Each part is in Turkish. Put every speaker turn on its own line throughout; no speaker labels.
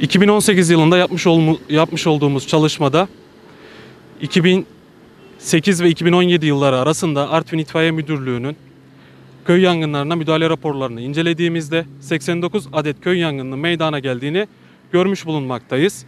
2018 yılında yapmış, olmu, yapmış olduğumuz çalışmada 2008 ve 2017 yılları arasında Artvin İtfaiye Müdürlüğü'nün köy yangınlarına müdahale raporlarını incelediğimizde 89 adet köy yangınının meydana geldiğini görmüş bulunmaktayız.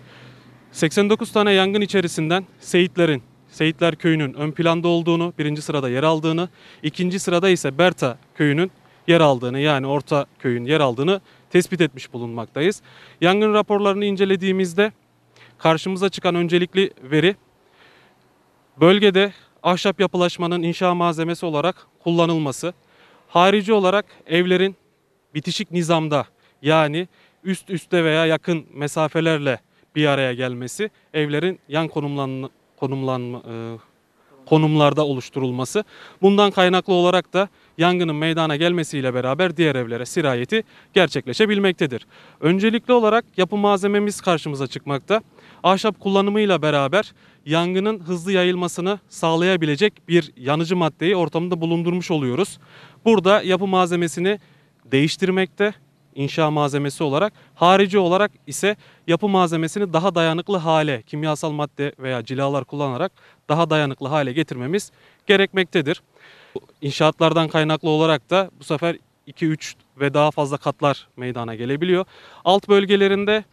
89 tane yangın içerisinden Seyitlerin, Seyitler Köyü'nün ön planda olduğunu, birinci sırada yer aldığını, ikinci sırada ise Berta Köyü'nün yer aldığını yani Orta Köy'ün yer aldığını tespit etmiş bulunmaktayız. Yangın raporlarını incelediğimizde karşımıza çıkan öncelikli veri bölgede ahşap yapılaşmanın inşa malzemesi olarak kullanılması, harici olarak evlerin bitişik nizamda yani üst üste veya yakın mesafelerle bir araya gelmesi, evlerin yan konumlan konumlanma e, konumlarda oluşturulması. Bundan kaynaklı olarak da yangının meydana gelmesiyle beraber diğer evlere sirayeti gerçekleşebilmektedir. Öncelikli olarak yapı malzememiz karşımıza çıkmakta. Ahşap kullanımıyla beraber yangının hızlı yayılmasını sağlayabilecek bir yanıcı maddeyi ortamda bulundurmuş oluyoruz. Burada yapı malzemesini değiştirmekte inşa malzemesi olarak, harici olarak ise yapı malzemesini daha dayanıklı hale, kimyasal madde veya cilalar kullanarak daha dayanıklı hale getirmemiz gerekmektedir. İnşaatlardan kaynaklı olarak da bu sefer 2-3 ve daha fazla katlar meydana gelebiliyor. Alt bölgelerinde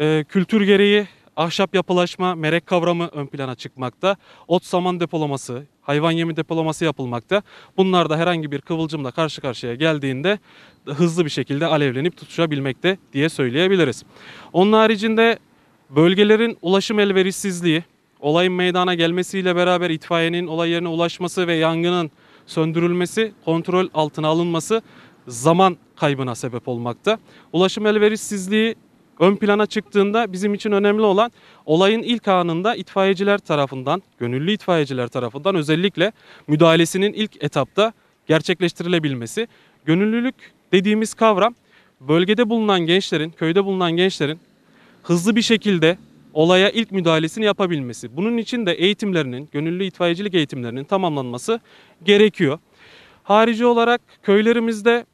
e, kültür gereği Ahşap yapılaşma, merek kavramı ön plana çıkmakta. Ot saman depolaması, hayvan yemi depolaması yapılmakta. Bunlar da herhangi bir kıvılcımla karşı karşıya geldiğinde hızlı bir şekilde alevlenip tutuşabilmekte diye söyleyebiliriz. Onun haricinde bölgelerin ulaşım elverişsizliği, olayın meydana gelmesiyle beraber itfaiyenin olay yerine ulaşması ve yangının söndürülmesi, kontrol altına alınması zaman kaybına sebep olmakta. Ulaşım elverişsizliği ön plana çıktığında bizim için önemli olan olayın ilk anında itfaiyeciler tarafından, gönüllü itfaiyeciler tarafından özellikle müdahalesinin ilk etapta gerçekleştirilebilmesi. Gönüllülük dediğimiz kavram bölgede bulunan gençlerin, köyde bulunan gençlerin hızlı bir şekilde olaya ilk müdahalesini yapabilmesi. Bunun için de eğitimlerinin, gönüllü itfaiyecilik eğitimlerinin tamamlanması gerekiyor. Harici olarak köylerimizde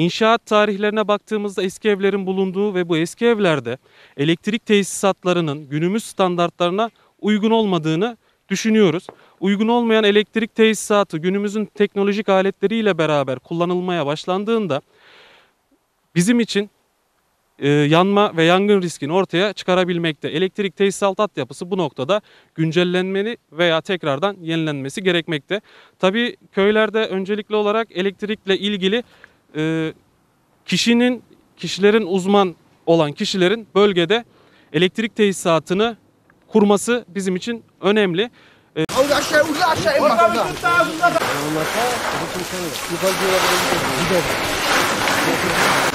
İnşaat tarihlerine baktığımızda eski evlerin bulunduğu ve bu eski evlerde elektrik tesisatlarının günümüz standartlarına uygun olmadığını düşünüyoruz. Uygun olmayan elektrik tesisatı günümüzün teknolojik aletleriyle beraber kullanılmaya başlandığında bizim için e, yanma ve yangın riskini ortaya çıkarabilmekte. Elektrik tesisat yapısı bu noktada güncellenmeli veya tekrardan yenilenmesi gerekmekte. Tabii köylerde öncelikli olarak elektrikle ilgili e, kişinin kişilerin uzman olan kişilerin bölgede elektrik tesisatını kurması bizim için önemli. E,